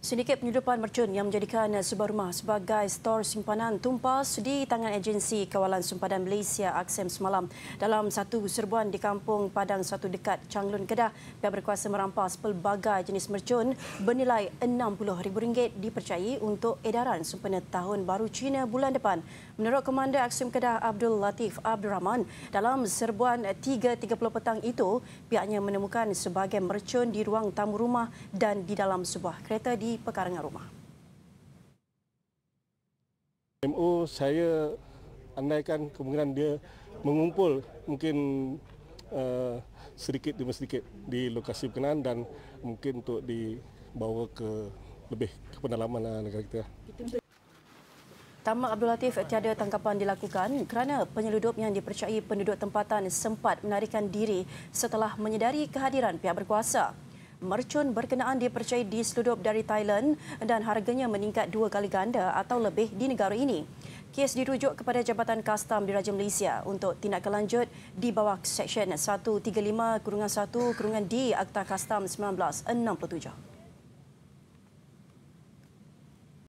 Sindiket penyedupan mercun yang menjadikan sebuah rumah sebagai stor simpanan tumpas di tangan agensi kawalan sempadan Malaysia Aksem semalam. Dalam satu serbuan di kampung Padang Satu dekat Changlun Kedah, pihak berkuasa merampas pelbagai jenis mercun bernilai rm ringgit dipercayai untuk edaran sempena Tahun Baru Cina bulan depan. Menurut Komander Aksem Kedah Abdul Latif Abdul Rahman, dalam serbuan 3.30 petang itu, pihaknya menemukan sebagian mercun di ruang tamu rumah dan di dalam sebuah kereta di pekarangan rumah. MO saya andaikan kemungkinan dia mengumpul mungkin uh, sedikit demi sedikit di lokasi berkenaan dan mungkin untuk dibawa ke lebih ke pendalaman lah negara kita. Tamak Abdul Latif tiada tangkapan dilakukan kerana penyeludup yang dipercayai penduduk tempatan sempat menarikan diri setelah menyedari kehadiran pihak berkuasa mercun berkenaan dipercayai diseludup dari Thailand dan harganya meningkat dua kali ganda atau lebih di negara ini. Kes dirujuk kepada Jabatan Kastam di Raja Malaysia untuk tindakan lanjut di bawah Seksyen 135-1-D Akta Kastam 1967.